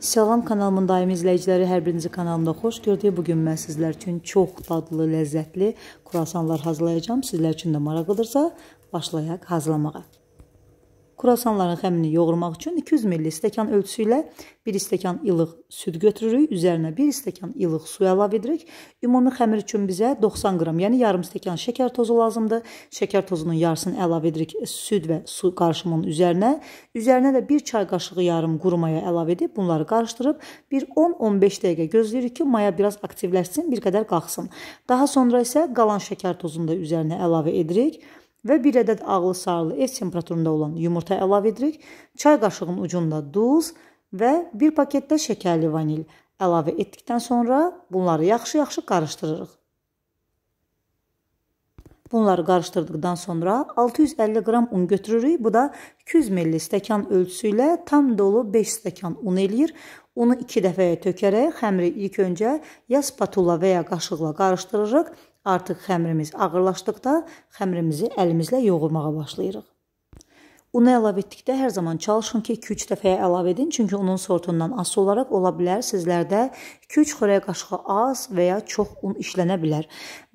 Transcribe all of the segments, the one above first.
Salam kanalımın daimi izləyiciləri, hər birinizə kanalımda xoş gördük. Bu gün mən sizlər üçün çox dadlı, ləzzətli kruasanlar hazırlayacağam. Sizlər üçün də maraqlıdırsa, başlayaq hazırlamağa. Kruasanların xəmini yoğurmaq üçün 200 ml stəkan ölçüsü ilə 1 stəkan ilıq süd götürürük, üzərinə 1 stəkan ilıq su əlavə edirik. Ümumi xəmir üçün bizə 90 qram, yəni yarım stəkan şəkər tozu lazımdır. Şəkər tozunun yarısını əlavə edirik süd və su qarışımının üzərinə. Üzərinə də 1 çay qaşığı yarım quru maya əlavə edib bunları qarışdırıb bir 10-15 dəqiqə gözləyirik ki, maya biraz aktivləşsin, bir qədər qalxsın. Daha sonra isə qalan şəkər tozunu da üzərinə əlavə edirik və bir ədəd ağlı sarılı ev temperaturunda olan yumurta əlavə edirik. Çay qaşığının ucunda duz və bir paketdə şəkərli vanil əlavə etdikdən sonra bunları yaxşı-yaxşı qarışdırırıq. Bunları qarışdırdıqdan sonra 650 qram un götürürük. Bu da 200 ml stəkan ölçüsü ilə tam dolu 5 stəkan un eləyir. Unu 2 dəfəyə tökərək xəmiri ilk öncə ya spatula və ya qaşıqla qarışdırırıq. Artıq xəmirimiz ağırlaşdıqda xəmirimizi əlimizlə yoğurmağa başlayırıq. Unu əlavə etdikdə hər zaman çalışın ki, 2-3 dəfəyə əlavə edin, çünki unun sortundan asılı olaraq ola bilər sizlərdə 2-3 xörək qaşığı az və ya çox un işlənə bilər.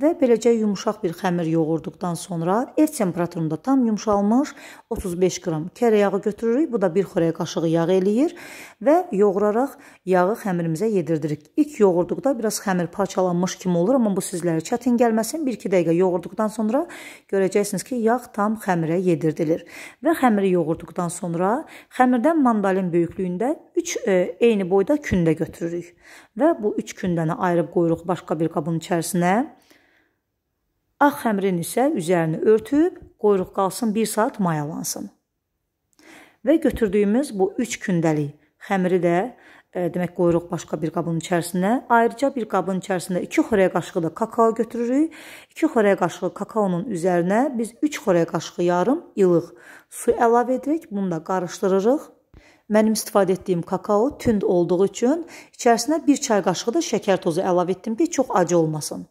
Və beləcə yumşaq bir xəmir yoğurduqdan sonra ev temperaturunda tam yumşalmış 35 qram kərə yağı götürürük. Bu da 1 xörək qaşığı yağ eləyir və yoğuraraq yağı xəmirimizə yedirdirik. İlk yoğurduqda biraz xəmir parçalanmış kimi olur, amma bu sizlərə çətin gəlməsin. 1-2 dəqiqə yoğurduqdan sonra görəcəksiniz ki, yağ tam xəmirə yedirdilər. Və xəmir xəmiri yoğurduqdan sonra xəmirdən mandalin böyüklüyündə 3 e, eyni boyda kündə götürürük və bu 3 kündəni ayırıb qoyuruq başqa bir qabın içərisinə. Ağ xəmirin isə üzərini örtüb qoyuruq qalsın 1 saat mayalansın. Və götürdüyümüz bu 3 kündəlik xəmiri də demək qoyuruq başqa bir qabın içərisinə. Ayrıca bir qabın içərisində 2 xörək qaşığı da kakao götürürük. 2 xörək qaşığı kakaonun üzərinə biz 3 xörək qaşığı yarım ilıq su əlavə edirik. Bunu da qarışdırırıq. Mənim istifadə etdiyim kakao tünd olduğu üçün içərisinə 1 çay qaşığı da şəkər tozu əlavə etdim ki, çox acı olmasın.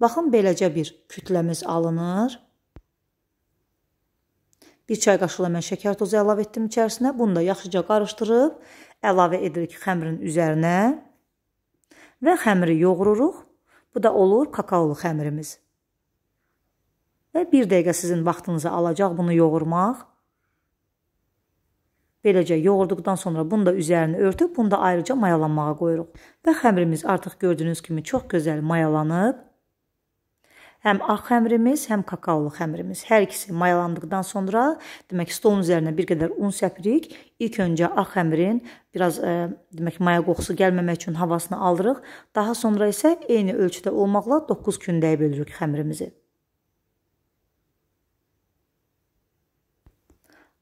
Baxın beləcə bir kütləmiz alınır. 1 çay qaşığı mən şəkər tozu əlavə etdim içərisinə. Bunu da yaxşıca qarışdırıb əlavə edirik xəmirin üzərinə və xəmiri yoğururuq. Bu da olur kakaolu xəmirimiz. Və 1 dəqiqə sizin vaxtınızı alacaq bunu yoğurmaq. Beləcə yoğurduqdan sonra bunu da üzərini örtüb, bunu da ayrıca mayalanmağa qoyuruq. Və xəmirimiz artıq gördüyünüz kimi çox gözəl mayalanıb. Həm ağ xəmirimiz, həm kakaolu xəmirimiz hər ikisi mayalandıqdan sonra, demək stolun üzərinə bir qədər un səpirik. İlk öncə ağ xəmirin biraz ə, e, demək maya qoxusu gəlməmək üçün havasını aldırıq. Daha sonra isə eyni ölçüdə olmaqla 9 gündəyə bölürük xəmirimizi.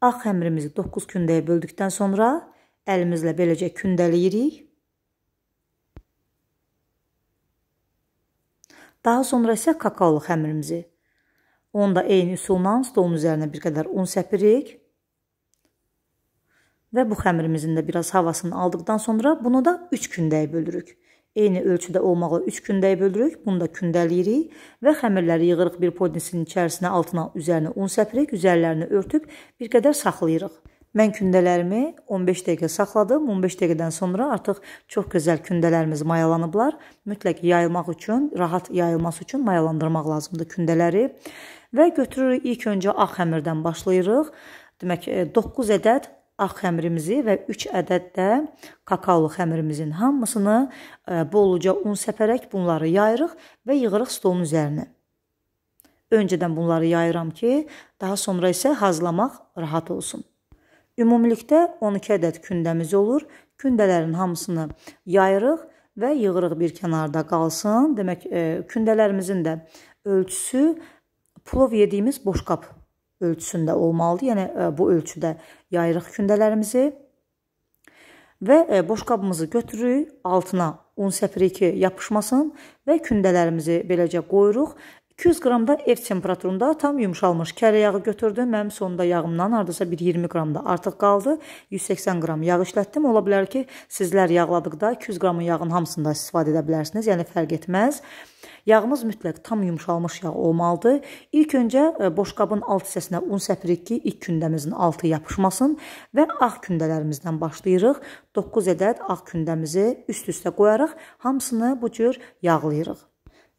Ağ xəmirimizi 9 gündəyə böldükdən sonra əlimizlə beləcə kündələyirik. Daha sonra isə kakaolu xəmirimizi. Onu da eyni üsulla stolun üzərinə bir qədər un səpirik. Və bu xəmirimizin də biraz havasını aldıqdan sonra bunu da 3 gündəyə bölürük. Eyni ölçüdə olmaqla 3 gündəyə bölürük, bunu da kündəliyirik və xəmirləri yığırıq bir podnisin içərisinə, altına, üzərinə un səpirik, üzərlərini örtüb bir qədər saxlayırıq. Mən kündələrimi 15 dəqiqə saxladım. 15 dəqiqədən sonra artıq çox gözəl kündələrimiz mayalanıblar. Mütləq yayılmaq üçün, rahat yayılması üçün mayalandırmaq lazımdır kündələri. Və götürürük ilk öncə ağ xəmirdən başlayırıq. Demək 9 e, ədəd ağ xəmirimizi və 3 ədəd də kakaolu xəmirimizin hamısını e, bolluca un səpərək bunları yayırıq və yığırıq stolun üzərinə. Öncədən bunları yayıram ki, daha sonra isə hazırlamaq rahat olsun. Ümumilikdə 12 ədəd kündəmiz olur. Kündələrin hamısını yayırıq və yığırıq bir kənarda qalsın. Demək, e, kündələrimizin də ölçüsü plov yediyimiz boşqab ölçüsündə olmalıdır. Yəni e, bu ölçüdə yayırıq kündələrimizi. Və e, boşqabımızı götürürük, altına un səpiri ki yapışmasın və kündələrimizi beləcə qoyuruq 200 qram da ev temperaturunda tam yumşalmış kərə yağı götürdüm. Mənim sonda yağımdan hardasa bir 20 qram da artıq qaldı. 180 qram yağ işlətdim. Ola bilər ki, sizlər yağladıqda 200 qramın yağın hamısında istifadə edə bilərsiniz. Yəni fərq etməz. Yağımız mütləq tam yumşalmış yağ olmalıdır. İlk öncə e, boş qabın alt hissəsinə un səpirik ki, ilk kündəmizin altı yapışmasın və ağ kündələrimizdən başlayırıq. 9 ədəd ağ kündəmizi üst-üstə qoyaraq hamısını bu cür yağlayırıq.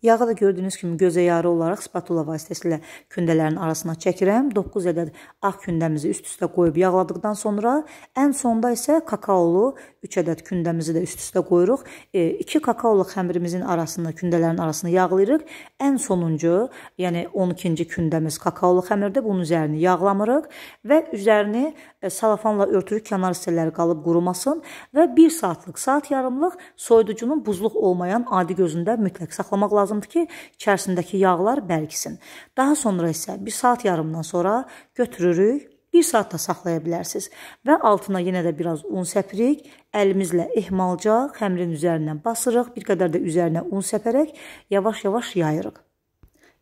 Yağı da gördüyünüz kimi gözə yarı olaraq spatula vasitəsilə kündələrin arasına çəkirəm. 9 ədəd ağ kündəmizi üst-üstə qoyub yağladıqdan sonra ən sonda isə kakaolu 3 ədəd kündəmizi də üst-üstə qoyuruq. 2 e, kakaolu xəmirimizin arasını, kündələrin arasını yağlayırıq. Ən sonuncu, yəni 12-ci kündəmiz kakaolu xəmirdir. Bunun üzərini yağlamırıq və üzərini e, salafanla örtülü kənar hissələri qalıb qurumasın və 1 saatlıq, saat yarımlıq soyuducunun buzluq olmayan adi gözündə mütləq saxlamaq lazımdır lazımdır ki, içərisindəki yağlar bərkisin. Daha sonra isə 1 saat yarımdan sonra götürürük 1 saat da saxlaya bilərsiniz və altına yenə də biraz un səpirik, əlimizlə ehmalca xəmirin üzərindən basırıq, bir qədər də üzərinə un səpərək yavaş-yavaş yayırıq.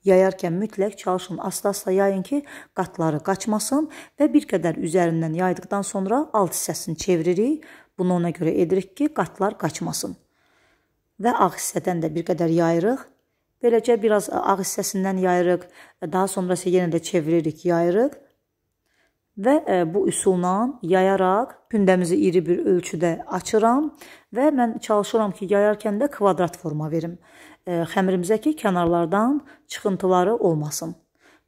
Yayarkən mütləq çalışın asta-asta yayın ki, qatları qaçmasın və bir qədər üzərindən yaydıqdan sonra alt hissəsini çeviririk. Bunu ona görə edirik ki, qatlar qaçmasın. Və ağ hissədən də bir qədər yayırıq Beləcə biraz ağ hissəsindən yayırıq, e, daha sonra isə yenə də çeviririk, yayırıq. Və e, bu üsulla yayaraq gündəmizi iri bir ölçüdə açıram və mən çalışıram ki, yayarkən də kvadrat forma verim. E, Xəmirimizdəki kənarlardan çıxıntıları olmasın.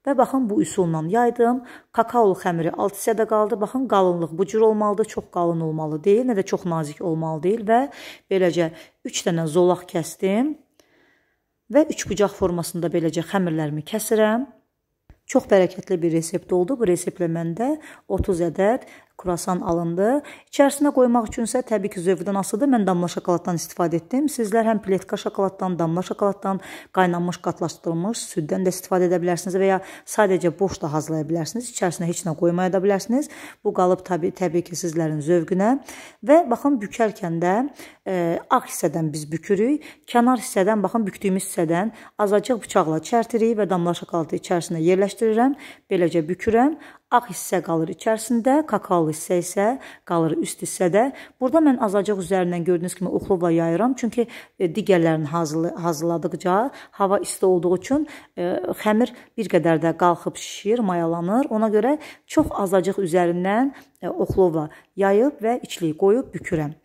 Və baxın bu üsulla yaydım. Kakaolu xəmiri 6 hissədə qaldı. Baxın qalınlıq bu cür olmalıdır, çox qalın olmalı deyil, nə də çox nazik olmalı deyil və beləcə 3 dənə zolaq kəsdim və üçbucaq formasında beləcə xəmirlərimi kəsirəm. Çox bərəkətli bir resept oldu. Bu reseptlə məndə 30 ədəd kruasan alındı. İçərisinə qoymaq üçünsə təbii ki, zövqdən asılıdır. Mən damla şokoladdan istifadə etdim. Sizlər həm pletka şokoladdan, damla şokoladdan, qaynanmış qatlaşdırılmış süddən də istifadə edə bilərsiniz və ya sadəcə boş da hazırlaya bilərsiniz. İçərisinə heç nə qoymaya da bilərsiniz. Bu qalıb təbii təbii ki, sizlərin zövqünə və baxın bükərkən də e, ağ hissədən biz bükürük. Kənar hissədən baxın bükdüyümüz hissədən azacıq bıçaqla çərtirik və damla şokoladı içərisinə yerləşdirirəm. Beləcə bükürəm ağ hissə qalır içərisində, kakao hissə isə qalır üst hissədə. Burada mən azacıq üzərindən gördüyünüz kimi oxlovla yayıram, çünki e, digərlərini hazırlı, hazırladıqca hava isti olduğu üçün e, xəmir bir qədər də qalxıb şişir, mayalanır. Ona görə çox azacıq üzərindən oxlovla e, yayıb və içliyi qoyub bükürəm.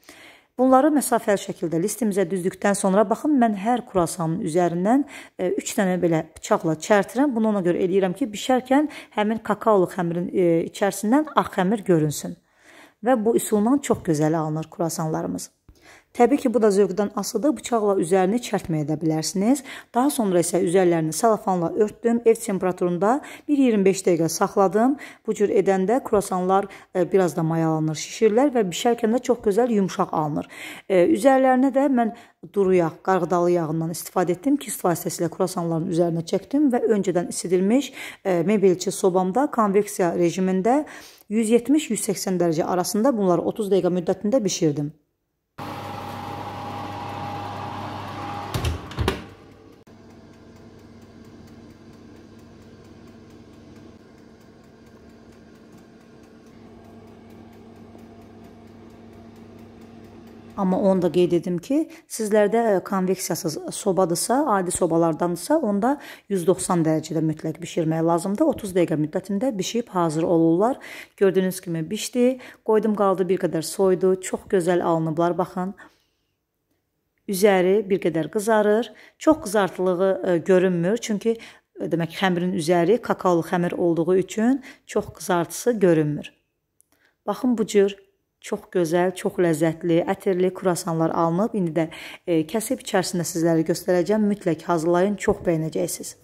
Bunları məsafəli şəkildə listimizə düzdükdən sonra baxın mən hər kurasanın üzərindən 3 e, dənə belə bıçaqla çərtirəm. Bunu ona görə eləyirəm ki, bişərkən həmin kakaolu xəmirin e, içərisindən ağ xəmir görünsün. Və bu üsulla çox gözəl alınır kurasanlarımız. Təbii ki, bu da zövqdən asılıdır. Bıçaqla üzərini çərtməyə də bilərsiniz. Daha sonra isə üzərlərini salafanla örtdüm. Ev temperaturunda 1.25 dəqiqə saxladım. Bu cür edəndə kruasanlar e, biraz da mayalanır, şişirlər və bişərkən də çox gözəl yumşaq alınır. E, üzərlərinə də mən duru yağ, qarğıdalı yağından istifadə etdim. Kist vasitəsilə kruasanların üzərinə çəkdim və öncədən isidilmiş e, mebelçi sobamda konveksiya rejimində 170-180 dərəcə arasında bunları 30 dəqiqə müddətində bişirdim. Amma onu da qeyd edim ki, sizlərdə e, konveksiyasız sobadırsa, adi sobalardandırsa, onda 190 dərəcədə mütləq bişirmək lazımdır. 30 dəqiqə müddətində bişib hazır olurlar. Gördüyünüz kimi bişdi. Qoydum qaldı bir qədər soydu. Çox gözəl alınıblar, baxın. Üzəri bir qədər qızarır. Çox qızartılığı e, görünmür, çünki e, demək xəmirin üzəri kakaolu xəmir olduğu üçün çox qızartısı görünmür. Baxın bu cür çox gözəl, çox ləzzətli, ətirli kruasanlar alınıb. İndi də e, kəsib içərisində sizlərə göstərəcəm. Mütləq hazırlayın, çox bəyənəcəksiniz.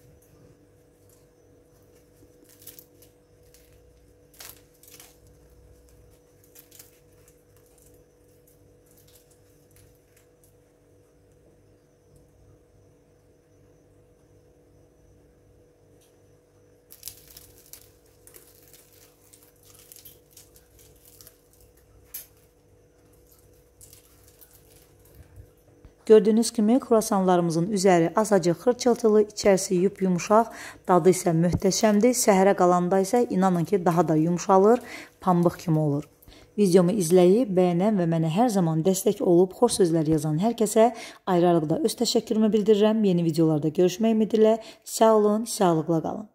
Gördüyünüz kimi kruasanlarımızın üzəri azacıq xırçıltılı, içərisi yup-yumşaq, dadı isə möhtəşəmdir. Səhərə qalanda isə inanın ki, daha da yumşalır, pambıq kimi olur. Videomu izləyib, bəyənən və mənə hər zaman dəstək olub xor sözlər yazan hər kəsə ayrı-ayrılıqda öz təşəkkürümü bildirirəm. Yeni videolarda görüşmək ümidilə. Sağ olun, sağlıqla qalın.